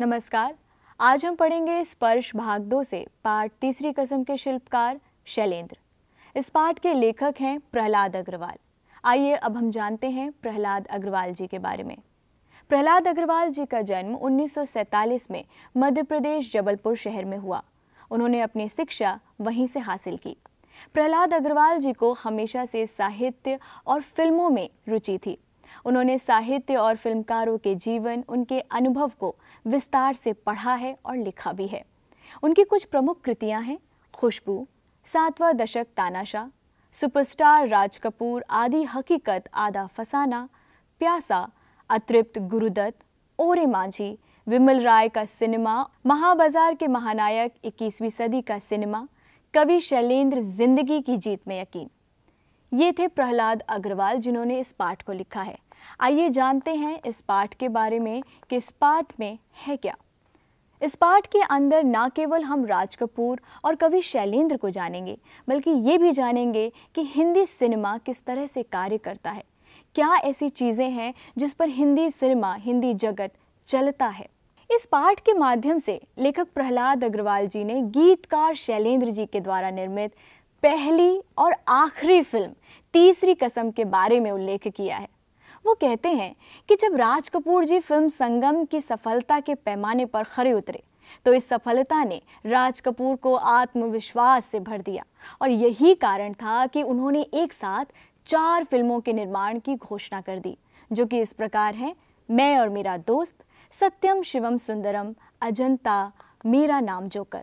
नमस्कार आज हम पढ़ेंगे स्पर्श भाग दो से पाठ तीसरी कसम के शिल्पकार शैलेंद्र इस पाठ के लेखक हैं प्रहलाद अग्रवाल आइए अब हम जानते हैं प्रहलाद अग्रवाल जी के बारे में प्रहलाद अग्रवाल जी का जन्म 1947 में मध्य प्रदेश जबलपुर शहर में हुआ उन्होंने अपनी शिक्षा वहीं से हासिल की प्रहलाद अग्रवाल जी को हमेशा से साहित्य और फिल्मों में रुचि थी उन्होंने साहित्य और फिल्मकारों के जीवन उनके अनुभव को विस्तार से पढ़ा है और लिखा भी है उनकी कुछ प्रमुख कृतियां हैं खुशबू सातवां दशक तानाशाह सुपरस्टार राज कपूर आदि हकीकत आधा फसाना प्यासा अतृप्त गुरुदत्त ओरे मांझी विमल राय का सिनेमा महाबाजार के महानायक 21वीं सदी का सिनेमा कवि शैलेंद्र जिंदगी की जीत में यकीन ये थे प्रहलाद अग्रवाल जिन्होंने इस पाठ को लिखा है आइए जानते हैं इस पाठ के बारे में कि इस पाठ में है क्या इस पाठ के अंदर ना केवल हम राज कपूर और कवि शैलेंद्र को जानेंगे बल्कि ये भी जानेंगे कि हिंदी सिनेमा किस तरह से कार्य करता है क्या ऐसी चीज़ें हैं जिस पर हिंदी सिनेमा हिंदी जगत चलता है इस पाठ के माध्यम से लेखक प्रहलाद अग्रवाल जी ने गीतकार शैलेंद्र जी के द्वारा निर्मित पहली और आखिरी फिल्म तीसरी कसम के बारे में उल्लेख किया है वो कहते हैं कि जब राज कपूर जी फिल्म संगम की सफलता के पैमाने पर खरे उतरे तो इस सफलता ने राज कपूर को आत्मविश्वास से भर दिया और यही कारण था कि उन्होंने एक साथ चार फिल्मों के निर्माण की घोषणा कर दी जो कि इस प्रकार है मैं और मेरा दोस्त सत्यम शिवम सुंदरम अजंता मेरा नाम जोकर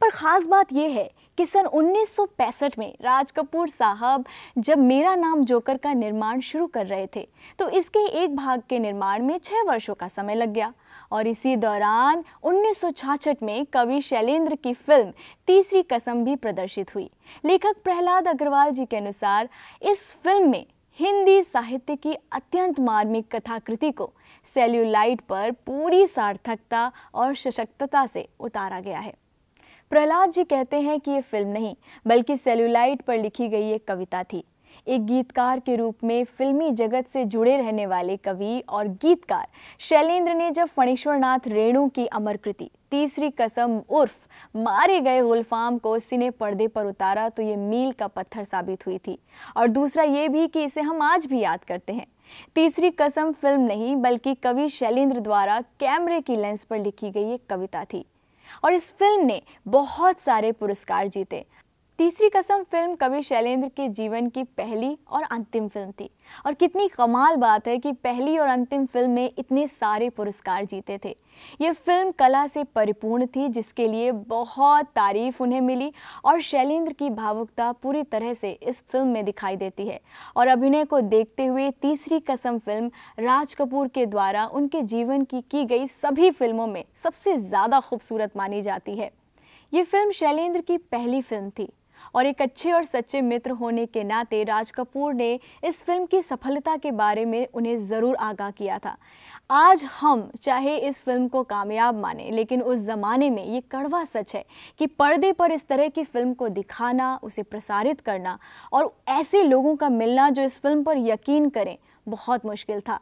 पर खास बात यह है कि सन 1965 में राज कपूर साहब जब मेरा नाम जोकर का निर्माण शुरू कर रहे थे तो इसके एक भाग के निर्माण में छः वर्षों का समय लग गया और इसी दौरान 1966 में कवि शैलेंद्र की फिल्म तीसरी कसम भी प्रदर्शित हुई लेखक प्रहलाद अग्रवाल जी के अनुसार इस फिल्म में हिंदी साहित्य की अत्यंत मार्मिक कथाकृति को सेल्यूलाइट पर पूरी सार्थकता और सशक्तता से उतारा गया है प्रहलाद जी कहते हैं कि ये फिल्म नहीं बल्कि सेल्यूलाइट पर लिखी गई एक कविता थी एक गीतकार के रूप में फिल्मी जगत से जुड़े रहने वाले कवि और गीतकार शैलेंद्र ने जब फणेश्वरनाथ रेणु की अमर कृति तीसरी कसम उर्फ मारे गए गुलफाम को सिने पर्दे पर उतारा तो ये मील का पत्थर साबित हुई थी और दूसरा ये भी कि इसे हम आज भी याद करते हैं तीसरी कसम फिल्म नहीं बल्कि कवि शैलेंद्र द्वारा कैमरे की लेंस पर लिखी गई एक कविता थी और इस फिल्म ने बहुत सारे पुरस्कार जीते तीसरी कसम फिल्म कवि शैलेंद्र के जीवन की पहली और अंतिम फिल्म थी और कितनी कमाल बात है कि पहली और अंतिम फिल्म में इतने सारे पुरस्कार जीते थे ये फिल्म कला से परिपूर्ण थी जिसके लिए बहुत तारीफ उन्हें मिली और शैलेंद्र की भावुकता पूरी तरह से इस फिल्म में दिखाई देती है और अभिनय को देखते हुए तीसरी कसम फिल्म राज कपूर के द्वारा उनके जीवन की की गई सभी फिल्मों में सबसे ज़्यादा खूबसूरत मानी जाती है ये फिल्म शैलेंद्र की पहली फिल्म थी और एक अच्छे और सच्चे मित्र होने के नाते राज कपूर ने इस फिल्म की सफलता के बारे में उन्हें ज़रूर आगाह किया था आज हम चाहे इस फिल्म को कामयाब माने लेकिन उस ज़माने में ये कड़वा सच है कि पर्दे पर इस तरह की फिल्म को दिखाना उसे प्रसारित करना और ऐसे लोगों का मिलना जो इस फिल्म पर यकीन करें बहुत मुश्किल था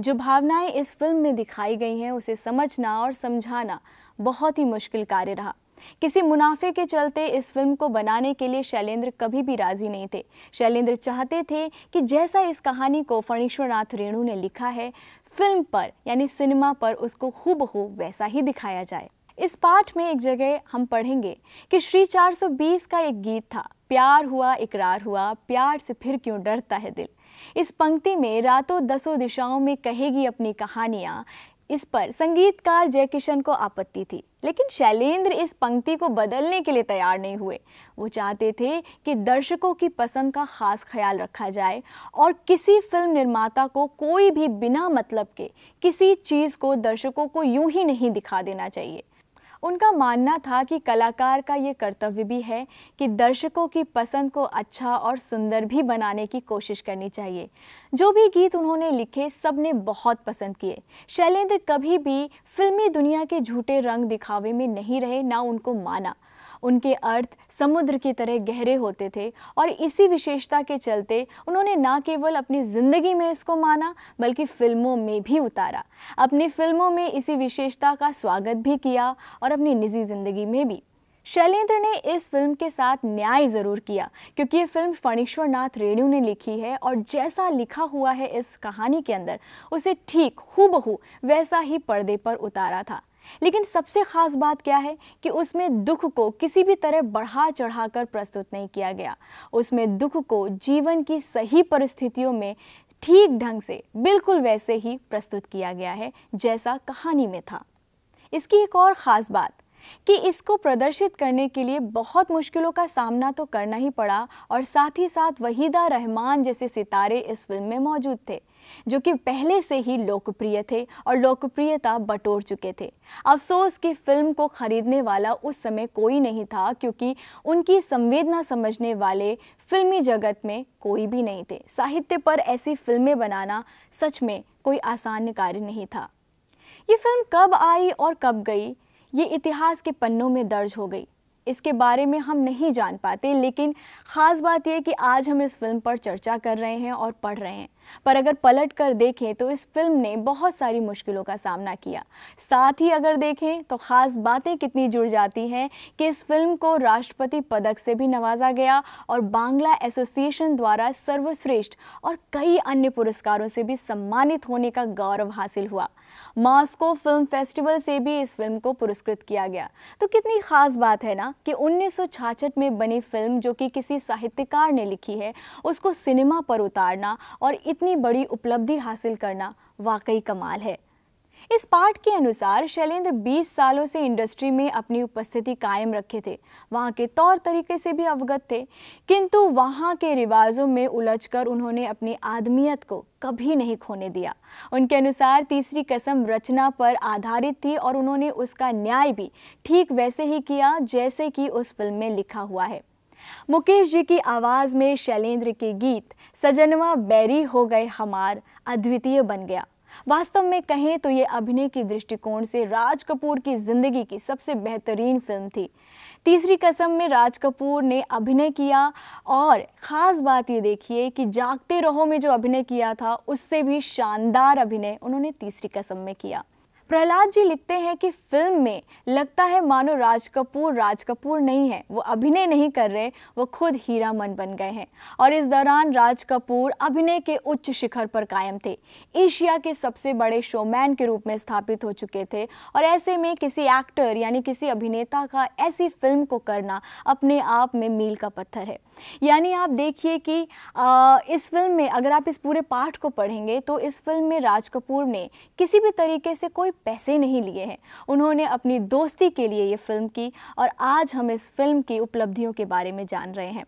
जो भावनाएं इस फिल्म में दिखाई गई हैं उसे समझना और समझाना बहुत ही मुश्किल कार्य रहा किसी मुनाफे के चलते इस फिल्म को बनाने के लिए शैलेंद्र कभी भी राजी नहीं थे शैलेंद्र चाहते थे कि जैसा इस कहानी को फणीश्वरनाथ रेणु ने लिखा है फिल्म पर यानी सिनेमा पर उसको खूब खूबखूब वैसा ही दिखाया जाए इस पाठ में एक जगह हम पढ़ेंगे कि श्री 420 का एक गीत था प्यार हुआ इकरार हुआ प्यार से फिर क्यों डरता है दिल इस पंक्ति में रातों दसों दिशाओं में कहेगी अपनी कहानियाँ इस पर संगीतकार जयकिशन को आपत्ति थी लेकिन शैलेंद्र इस पंक्ति को बदलने के लिए तैयार नहीं हुए वो चाहते थे कि दर्शकों की पसंद का खास ख्याल रखा जाए और किसी फिल्म निर्माता को कोई भी बिना मतलब के किसी चीज़ को दर्शकों को यूं ही नहीं दिखा देना चाहिए उनका मानना था कि कलाकार का ये कर्तव्य भी है कि दर्शकों की पसंद को अच्छा और सुंदर भी बनाने की कोशिश करनी चाहिए जो भी गीत उन्होंने लिखे सब ने बहुत पसंद किए शैलेंद्र कभी भी फिल्मी दुनिया के झूठे रंग दिखावे में नहीं रहे ना उनको माना उनके अर्थ समुद्र की तरह गहरे होते थे और इसी विशेषता के चलते उन्होंने ना केवल अपनी ज़िंदगी में इसको माना बल्कि फिल्मों में भी उतारा अपनी फिल्मों में इसी विशेषता का स्वागत भी किया और अपनी निजी ज़िंदगी में भी शैलेंद्र ने इस फिल्म के साथ न्याय ज़रूर किया क्योंकि ये फिल्म फणीश्वर नाथ रेणु ने लिखी है और जैसा लिखा हुआ है इस कहानी के अंदर उसे ठीक हूबहू वैसा ही पर्दे पर उतारा था लेकिन सबसे खास बात क्या है कि उसमें दुख को किसी भी तरह बढ़ा चढ़ाकर प्रस्तुत नहीं किया गया उसमें दुख को जीवन की सही परिस्थितियों में ठीक ढंग से बिल्कुल वैसे ही प्रस्तुत किया गया है जैसा कहानी में था इसकी एक और ख़ास बात कि इसको प्रदर्शित करने के लिए बहुत मुश्किलों का सामना तो करना ही पड़ा और साथ ही साथ वहीदा रहमान जैसे सितारे इस फिल्म में मौजूद थे जो कि पहले से ही लोकप्रिय थे और लोकप्रियता बटोर चुके थे अफसोस कि फिल्म को खरीदने वाला उस समय कोई नहीं था क्योंकि उनकी संवेदना समझने वाले फिल्मी जगत में कोई भी नहीं थे साहित्य पर ऐसी फिल्में बनाना सच में कोई आसान कार्य नहीं था ये फिल्म कब आई और कब गई ये इतिहास के पन्नों में दर्ज हो गई इसके बारे में हम नहीं जान पाते लेकिन ख़ास बात यह कि आज हम इस फिल्म पर चर्चा कर रहे हैं और पढ़ रहे हैं पर अगर पलट कर देखें तो इस फिल्म ने बहुत सारी मुश्किलों का सामना किया साथ ही अगर देखें तो ख़ास बातें कितनी जुड़ जाती हैं कि इस फिल्म को राष्ट्रपति पदक से भी नवाजा गया और बांग्ला एसोसिएशन द्वारा सर्वश्रेष्ठ और कई अन्य पुरस्कारों से भी सम्मानित होने का गौरव हासिल हुआ मॉस्को फिल्म फेस्टिवल से भी इस फिल्म को पुरस्कृत किया गया तो कितनी ख़ास बात है ना कि उन्नीस में बनी फिल्म जो कि किसी साहित्यकार ने लिखी है उसको सिनेमा पर उतारना और इतनी बड़ी उपलब्धि हासिल करना वाकई कमाल है इस पाठ के अनुसार शैलेंद्र 20 सालों से इंडस्ट्री में अपनी उपस्थिति कायम रखे थे वहाँ के तौर तरीके से भी अवगत थे किंतु वहाँ के रिवाजों में उलझकर उन्होंने अपनी आदमियत को कभी नहीं खोने दिया उनके अनुसार तीसरी कसम रचना पर आधारित थी और उन्होंने उसका न्याय भी ठीक वैसे ही किया जैसे कि उस फिल्म में लिखा हुआ है मुकेश जी की आवाज़ में शैलेंद्र के गीत सजनवा बैरी हो गए हमार अद्वितीय बन गया वास्तव में कहें तो ये अभिनय की दृष्टिकोण से राज कपूर की जिंदगी की सबसे बेहतरीन फिल्म थी तीसरी कसम में राज कपूर ने अभिनय किया और ख़ास बात ये देखिए कि जागते रहो में जो अभिनय किया था उससे भी शानदार अभिनय उन्होंने तीसरी कसम में किया प्रहलाद जी लिखते हैं कि फिल्म में लगता है मानो राज कपूर राज कपूर नहीं है वो अभिनय नहीं कर रहे वो खुद हीरा मन बन गए हैं और इस दौरान राज कपूर अभिनय के उच्च शिखर पर कायम थे एशिया के सबसे बड़े शोमैन के रूप में स्थापित हो चुके थे और ऐसे में किसी एक्टर यानी किसी अभिनेता का ऐसी फिल्म को करना अपने आप में मील का पत्थर है यानी आप देखिए कि इस फिल्म में अगर आप इस पूरे पाठ को पढ़ेंगे तो इस फिल्म में राज कपूर ने किसी भी तरीके से कोई पैसे नहीं लिए हैं उन्होंने अपनी दोस्ती के लिए ये फिल्म की और आज हम इस फिल्म की उपलब्धियों के बारे में जान रहे हैं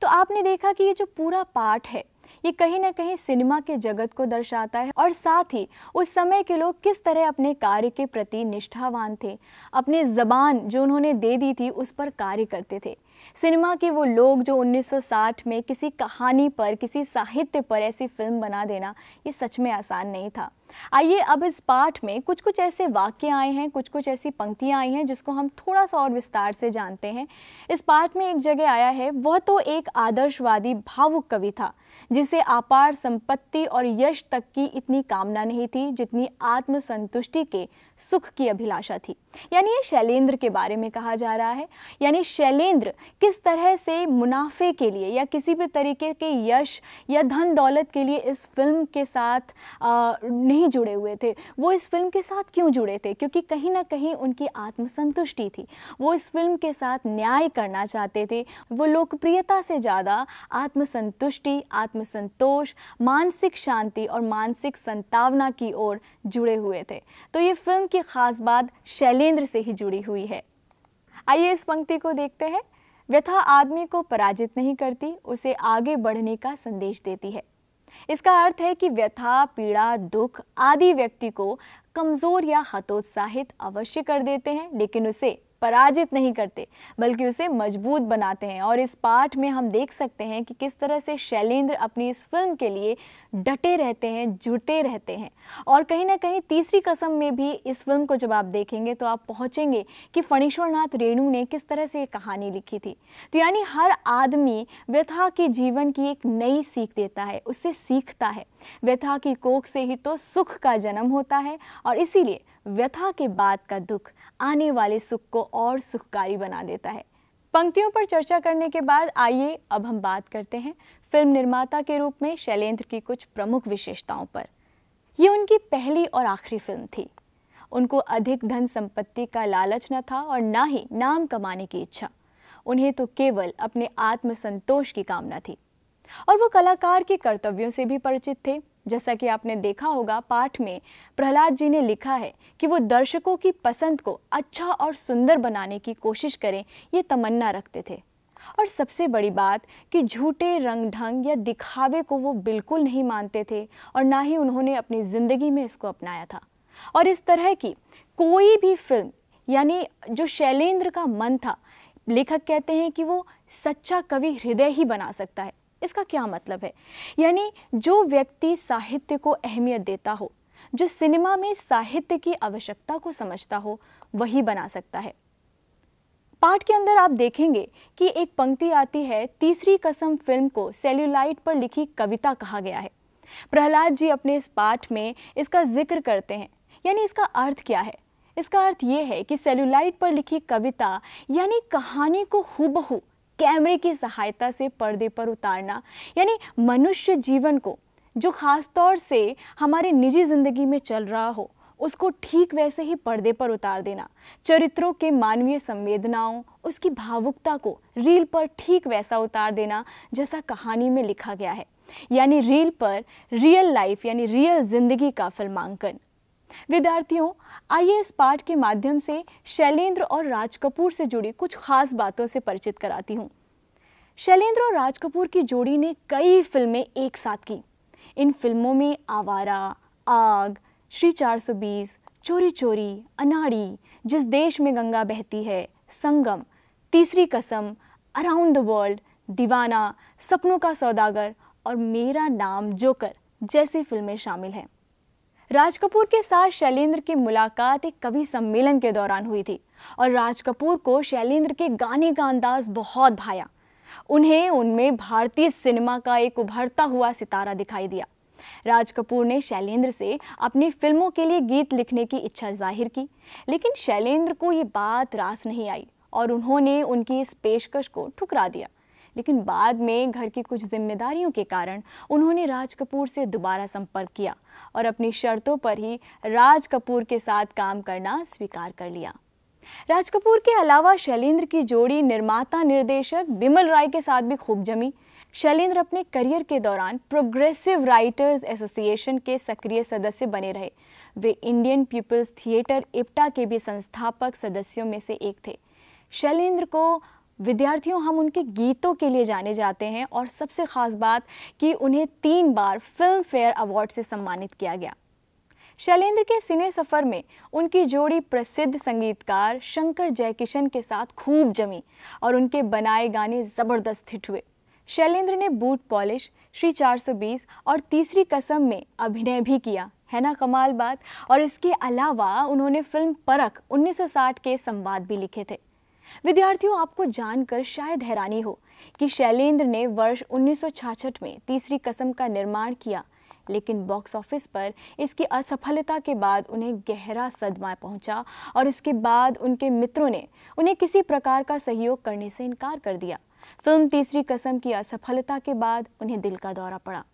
तो आपने देखा कि ये जो पूरा पाठ है ये कहीं ना कहीं सिनेमा के जगत को दर्शाता है और साथ ही उस समय के लोग किस तरह अपने कार्य के प्रति निष्ठावान थे अपनी जबान जो उन्होंने दे दी थी उस पर कार्य करते थे सिनेमा के वो लोग जो 1960 में किसी कहानी पर किसी साहित्य पर ऐसी फिल्म बना देना ये सच में आसान नहीं था आइए अब इस पाठ में कुछ कुछ ऐसे वाक्य आए हैं कुछ कुछ ऐसी पंक्तियाँ आई हैं जिसको हम थोड़ा सा और विस्तार से जानते हैं इस पाठ में एक जगह आया है वह तो एक आदर्शवादी भावुक कवि था जिसे आपार संपत्ति और यश तक की इतनी कामना नहीं थी जितनी आत्मसंतुष्टि के सुख की अभिलाषा थी यानी ये शैलेंद्र के बारे में कहा जा रहा है यानी शैलेंद्र किस तरह से मुनाफे के लिए या किसी भी तरीके के यश या धन दौलत के लिए इस फिल्म के साथ आ, नहीं नहीं जुड़े हुए थे वो इस फिल्म के साथ क्यों जुड़े थे क्योंकि कहीं ना कहीं उनकी आत्मसंतुष्टि थी वो इस फिल्म के साथ न्याय करना चाहते थे वो लोकप्रियता से ज़्यादा आत्मसंतुष्टि आत्मसंतोष मानसिक शांति और मानसिक संतावना की ओर जुड़े हुए थे तो ये फिल्म की खास बात शैलेंद्र से ही जुड़ी हुई है आइए इस पंक्ति को देखते हैं व्यथा आदमी को पराजित नहीं करती उसे आगे बढ़ने का संदेश देती है इसका अर्थ है कि व्यथा पीड़ा दुख आदि व्यक्ति को कमज़ोर या हतोत्साहित अवश्य कर देते हैं लेकिन उसे पराजित नहीं करते बल्कि उसे मजबूत बनाते हैं और इस पार्ट में हम देख सकते हैं कि किस तरह से शैलेंद्र अपनी इस फिल्म के लिए डटे रहते हैं जुटे रहते हैं और कहीं ना कहीं तीसरी कसम में भी इस फिल्म को जब आप देखेंगे तो आप पहुँचेंगे कि फणीश्वरनाथ रेणु ने किस तरह से ये कहानी लिखी थी तो यानी हर आदमी व्यथा के जीवन की एक नई सीख देता है उससे सीखता है व्यथा की कोख से ही तो सुख का जन्म होता है और इसीलिए व्यथा के बाद का दुख आने वाले सुख को और सुखकारी बना देता है पंक्तियों पर चर्चा करने के बाद आइए अब हम बात करते हैं फिल्म निर्माता के रूप में शैलेंद्र की कुछ प्रमुख विशेषताओं पर ये उनकी पहली और आखिरी फिल्म थी उनको अधिक धन संपत्ति का लालच न था और ना ही नाम कमाने की इच्छा उन्हें तो केवल अपने आत्मसंतोष की कामना थी और वो कलाकार के कर्तव्यों से भी परिचित थे जैसा कि आपने देखा होगा पाठ में प्रहलाद जी ने लिखा है कि वो दर्शकों की पसंद को अच्छा और सुंदर बनाने की कोशिश करें ये तमन्ना रखते थे और सबसे बड़ी बात कि झूठे रंग ढंग या दिखावे को वो बिल्कुल नहीं मानते थे और ना ही उन्होंने अपनी ज़िंदगी में इसको अपनाया था और इस तरह की कोई भी फिल्म यानी जो शैलेंद्र का मन था लेखक कहते हैं कि वो सच्चा कवि हृदय ही बना सकता है इसका क्या मतलब है यानी जो व्यक्ति साहित्य को अहमियत देता हो जो सिनेमा में साहित्य की आवश्यकता को समझता हो वही बना सकता है पाठ के अंदर आप देखेंगे कि एक पंक्ति आती है तीसरी कसम फिल्म को सेल्यूलाइट पर लिखी कविता कहा गया है प्रहलाद जी अपने इस पाठ में इसका जिक्र करते हैं यानी इसका अर्थ क्या है इसका अर्थ ये है कि सेल्यूलाइट पर लिखी कविता यानी कहानी को हूबहू कैमरे की सहायता से पर्दे पर उतारना यानी मनुष्य जीवन को जो ख़ास तौर से हमारे निजी ज़िंदगी में चल रहा हो उसको ठीक वैसे ही पर्दे पर उतार देना चरित्रों के मानवीय संवेदनाओं उसकी भावुकता को रील पर ठीक वैसा उतार देना जैसा कहानी में लिखा गया है यानी रील पर रियल लाइफ यानी रियल ज़िंदगी का फिल्मांकन विद्यार्थियों आइए इस पाठ के माध्यम से शैलेंद्र और राज कपूर से जुड़ी कुछ खास बातों से परिचित कराती हूँ शैलेंद्र और राज कपूर की जोड़ी ने कई फिल्में एक साथ की इन फिल्मों में आवारा आग श्री 420, चोरी चोरी अनाड़ी जिस देश में गंगा बहती है संगम तीसरी कसम अराउंड द वर्ल्ड दीवाना सपनों का सौदागर और मेरा नाम जोकर जैसी फिल्में शामिल हैं राज कपूर के साथ शैलेंद्र की मुलाकात एक कवि सम्मेलन के दौरान हुई थी और राज कपूर को शैलेंद्र के गाने का अंदाज बहुत भाया उन्हें उनमें भारतीय सिनेमा का एक उभरता हुआ सितारा दिखाई दिया राज कपूर ने शैलेंद्र से अपनी फिल्मों के लिए गीत लिखने की इच्छा जाहिर की लेकिन शैलेंद्र को ये बात रास नहीं आई और उन्होंने उनकी इस पेशकश को ठुकरा दिया लेकिन बाद में घर की कुछ जिम्मेदारियों के कारण उन्होंने राज कपूर से दोबारा संपर्क किया और अपनी शर्तों पर ही राज कपूर के साथ काम करना स्वीकार कर लिया राज कपूर के अलावा शैलेंद्र की जोड़ी निर्माता निर्देशक बिमल राय के साथ भी खूब जमी शैलेंद्र अपने करियर के दौरान प्रोग्रेसिव राइटर्स एसोसिएशन के सक्रिय सदस्य बने रहे वे इंडियन पीपल्स थिएटर इप्टा के भी संस्थापक सदस्यों में से एक थे शैलेंद्र को विद्यार्थियों हम उनके गीतों के लिए जाने जाते हैं और सबसे ख़ास बात कि उन्हें तीन बार फिल्म फेयर अवार्ड से सम्मानित किया गया शैलेंद्र के सिने सफ़र में उनकी जोड़ी प्रसिद्ध संगीतकार शंकर जयकिशन के साथ खूब जमी और उनके बनाए गाने ज़बरदस्त हिट हुए शैलेंद्र ने बूट पॉलिश श्री 420 और तीसरी कसम में अभिनय भी किया है ना कमाल बात और इसके अलावा उन्होंने फिल्म परख 1960 के संवाद भी लिखे थे विद्यार्थियों आपको जानकर शायद हैरानी हो कि शैलेंद्र ने वर्ष 1966 में तीसरी कसम का निर्माण किया लेकिन बॉक्स ऑफिस पर इसकी असफलता के बाद उन्हें गहरा सदमा पहुंचा और इसके बाद उनके मित्रों ने उन्हें किसी प्रकार का सहयोग करने से इनकार कर दिया फिल्म तीसरी कसम की असफलता के बाद उन्हें दिल का दौरा पड़ा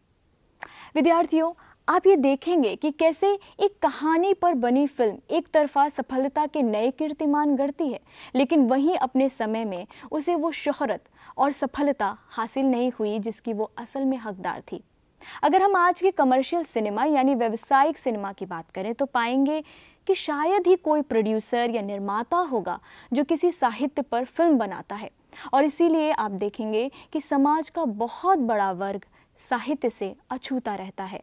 विद्यार्थियों आप ये देखेंगे कि कैसे एक कहानी पर बनी फिल्म एक तरफा सफलता के नए कीर्तिमान गढ़ती है लेकिन वहीं अपने समय में उसे वो शोहरत और सफलता हासिल नहीं हुई जिसकी वो असल में हकदार थी अगर हम आज के कमर्शियल सिनेमा यानी व्यवसायिक सिनेमा की बात करें तो पाएंगे कि शायद ही कोई प्रोड्यूसर या निर्माता होगा जो किसी साहित्य पर फिल्म बनाता है और इसीलिए आप देखेंगे कि समाज का बहुत बड़ा वर्ग साहित्य से अछूता रहता है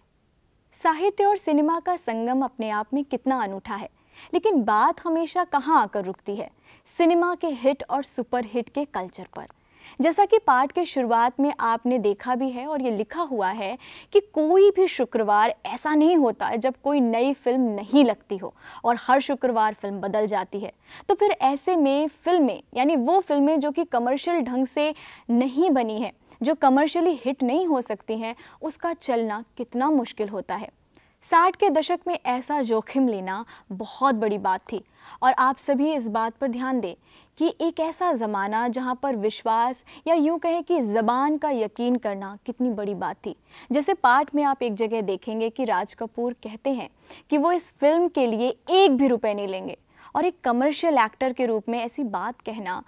साहित्य और सिनेमा का संगम अपने आप में कितना अनूठा है लेकिन बात हमेशा कहाँ आकर रुकती है सिनेमा के हिट और सुपरहिट के कल्चर पर जैसा कि पाठ के शुरुआत में आपने देखा भी है और ये लिखा हुआ है कि कोई भी शुक्रवार ऐसा नहीं होता जब कोई नई फिल्म नहीं लगती हो और हर शुक्रवार फिल्म बदल जाती है तो फिर ऐसे में फिल्में यानी वो फिल्में जो कि कमर्शियल ढंग से नहीं बनी है जो कमर्शियली हिट नहीं हो सकती हैं उसका चलना कितना मुश्किल होता है साठ के दशक में ऐसा जोखिम लेना बहुत बड़ी बात थी और आप सभी इस बात पर ध्यान दें कि एक ऐसा ज़माना जहां पर विश्वास या यूं कहें कि ज़बान का यकीन करना कितनी बड़ी बात थी जैसे पार्ट में आप एक जगह देखेंगे कि राज कपूर कहते हैं कि वो इस फिल्म के लिए एक भी रुपए नहीं लेंगे और एक कमर्शियल एक्टर के रूप में ऐसी बात कहना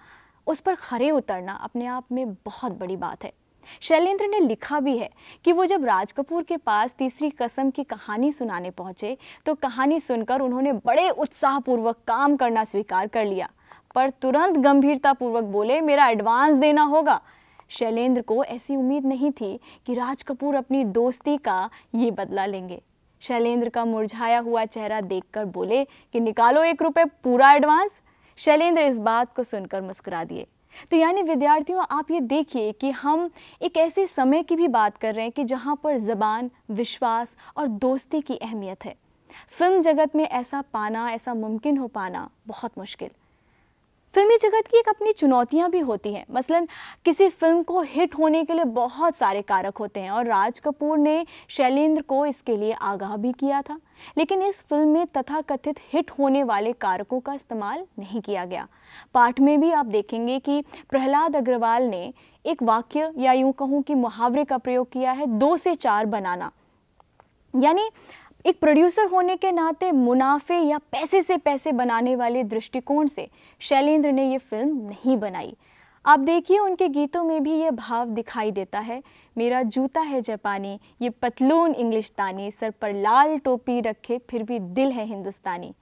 उस पर खरे उतरना अपने आप में बहुत बड़ी बात है शैलेंद्र ने लिखा भी है कि वो जब राज कपूर के पास तीसरी कसम की कहानी सुनाने पहुंचे तो कहानी सुनकर उन्होंने बड़े उत्साहपूर्वक काम करना स्वीकार कर लिया पर तुरंत गंभीरतापूर्वक बोले मेरा एडवांस देना होगा शैलेंद्र को ऐसी उम्मीद नहीं थी कि राज कपूर अपनी दोस्ती का ये बदला लेंगे शैलेंद्र का मुरझाया हुआ चेहरा देखकर बोले कि निकालो एक रुपये पूरा एडवांस शैलेंद्र इस बात को सुनकर मुस्कुरा दिए तो यानी विद्यार्थियों आप ये देखिए कि हम एक ऐसे समय की भी बात कर रहे हैं कि जहाँ पर ज़बान विश्वास और दोस्ती की अहमियत है फिल्म जगत में ऐसा पाना ऐसा मुमकिन हो पाना बहुत मुश्किल फिल्मी जगत की एक अपनी चुनौतियां भी होती हैं मसलन किसी फिल्म को हिट होने के लिए बहुत सारे कारक होते हैं और राज कपूर ने शैलेंद्र को इसके लिए आगाह भी किया था लेकिन इस फिल्म में तथाकथित हिट होने वाले कारकों का इस्तेमाल नहीं किया गया पाठ में भी आप देखेंगे कि प्रहलाद अग्रवाल ने एक वाक्य या यूं कहूँ कि मुहावरे का प्रयोग किया है दो से चार बनाना यानी एक प्रोड्यूसर होने के नाते मुनाफे या पैसे से पैसे बनाने वाले दृष्टिकोण से शैलेंद्र ने ये फिल्म नहीं बनाई आप देखिए उनके गीतों में भी ये भाव दिखाई देता है मेरा जूता है जापानी ये पतलून इंग्लिश तानी सर पर लाल टोपी रखे फिर भी दिल है हिंदुस्तानी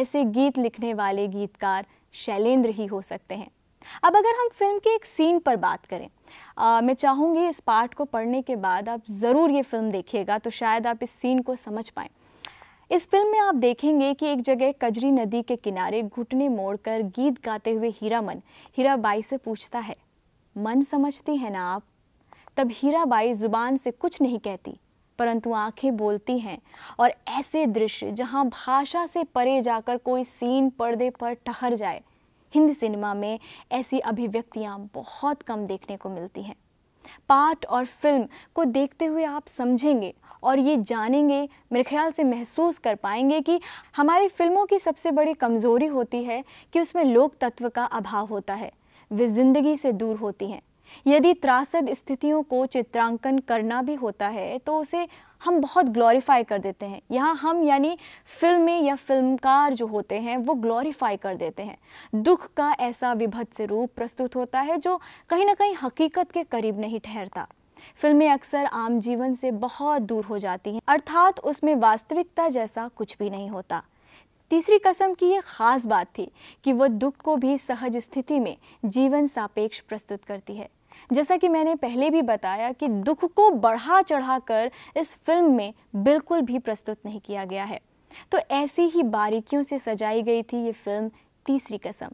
ऐसे गीत लिखने वाले गीतकार शैलेंद्र ही हो सकते हैं अब अगर हम फिल्म के एक सीन पर बात करें आ, मैं चाहूँगी इस पार्ट को पढ़ने के बाद आप ज़रूर ये फिल्म देखिएगा तो शायद आप इस सीन को समझ पाएँ इस फिल्म में आप देखेंगे कि एक जगह कजरी नदी के किनारे घुटने मोड़कर गीत गाते हुए हीरा मन हीरा बाई से पूछता है मन समझती है ना आप तब हीरा बाई जुबान से कुछ नहीं कहती परंतु आंखें बोलती हैं और ऐसे दृश्य जहां भाषा से परे जाकर कोई सीन पर्दे पर ठहर जाए हिंदी सिनेमा में ऐसी अभिव्यक्तियाँ बहुत कम देखने को मिलती हैं पाठ और फिल्म को देखते हुए आप समझेंगे और ये जानेंगे मेरे ख्याल से महसूस कर पाएंगे कि हमारी फिल्मों की सबसे बड़ी कमज़ोरी होती है कि उसमें लोक तत्व का अभाव होता है वे ज़िंदगी से दूर होती हैं यदि त्रासद स्थितियों को चित्रांकन करना भी होता है तो उसे हम बहुत ग्लोरीफाई कर देते हैं यहाँ हम यानी फिल्में या फिल्मकार जो होते हैं वो ग्लोरीफाई कर देते हैं दुख का ऐसा विभत्स रूप प्रस्तुत होता है जो कहीं ना कहीं हकीकत के करीब नहीं ठहरता फिल्में अक्सर आम जीवन से बहुत दूर हो जाती हैं अर्थात उसमें वास्तविकता जैसा कुछ भी नहीं होता तीसरी कसम की ये खास बात थी कि वह दुख को भी सहज स्थिति में जीवन सापेक्ष प्रस्तुत करती है जैसा कि मैंने पहले भी बताया कि दुख को बढ़ा चढ़ा कर इस फिल्म में बिल्कुल भी प्रस्तुत नहीं किया गया है तो ऐसी ही बारीकियों से सजाई गई थी ये फिल्म तीसरी कसम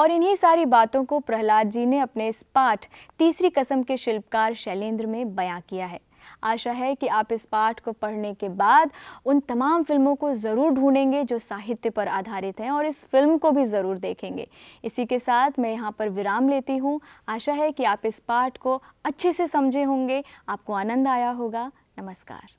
और इन्हीं सारी बातों को प्रहलाद जी ने अपने इस पाठ तीसरी कसम के शिल्पकार शैलेंद्र में बयां किया है आशा है कि आप इस पाठ को पढ़ने के बाद उन तमाम फिल्मों को ज़रूर ढूंढेंगे जो साहित्य पर आधारित हैं और इस फिल्म को भी ज़रूर देखेंगे इसी के साथ मैं यहाँ पर विराम लेती हूँ आशा है कि आप इस पाठ को अच्छे से समझे होंगे आपको आनंद आया होगा नमस्कार